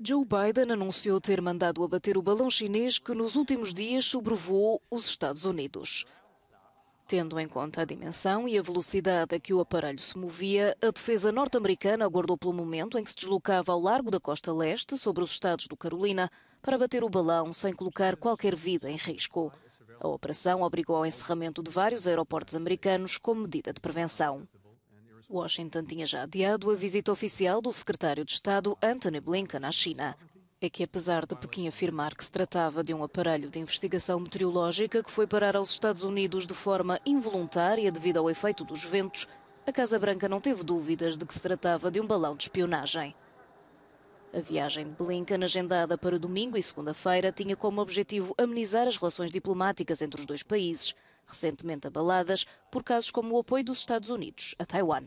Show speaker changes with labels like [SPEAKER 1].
[SPEAKER 1] Joe Biden anunciou ter mandado abater o balão chinês que nos últimos dias sobrevoou os Estados Unidos. Tendo em conta a dimensão e a velocidade a que o aparelho se movia, a defesa norte-americana aguardou pelo momento em que se deslocava ao largo da costa leste, sobre os estados do Carolina, para bater o balão sem colocar qualquer vida em risco. A operação obrigou ao encerramento de vários aeroportos americanos como medida de prevenção. Washington tinha já adiado a visita oficial do secretário de Estado Anthony Blinken à China. É que, apesar de Pequim afirmar que se tratava de um aparelho de investigação meteorológica que foi parar aos Estados Unidos de forma involuntária devido ao efeito dos ventos, a Casa Branca não teve dúvidas de que se tratava de um balão de espionagem. A viagem de Blinken, agendada para domingo e segunda-feira, tinha como objetivo amenizar as relações diplomáticas entre os dois países, recentemente abaladas por casos como o apoio dos Estados Unidos a Taiwan.